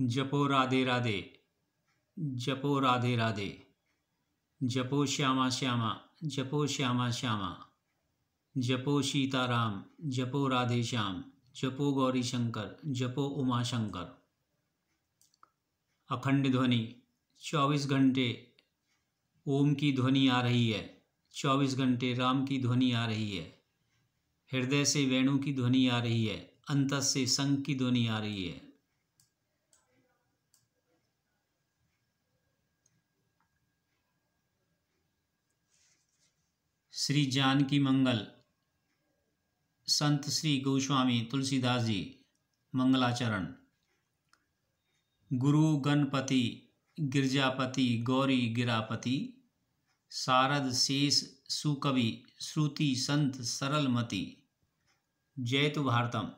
जपो राधे राधे जपो राधे राधे जपो श्यामा श्यामा जपो श्यामा श्यामा जपो सीता राम जपो राधे श्याम जपो गौरी शंकर जपो उमा शंकर अखंड ध्वनि चौबीस घंटे ओम की ध्वनि आ रही है चौबीस घंटे राम की ध्वनि आ रही है हृदय से वेणु की ध्वनि आ रही है अंतस से संघ की ध्वनि आ रही है श्री जानकी मंगल संत श्री गोस्वामी तुलसीदास जी मंगलाचरण गुरु गणपति गिरजापति गौरी गिरापति शारद शेष सुकवि श्रुति संत सरलमति जय तो भारतम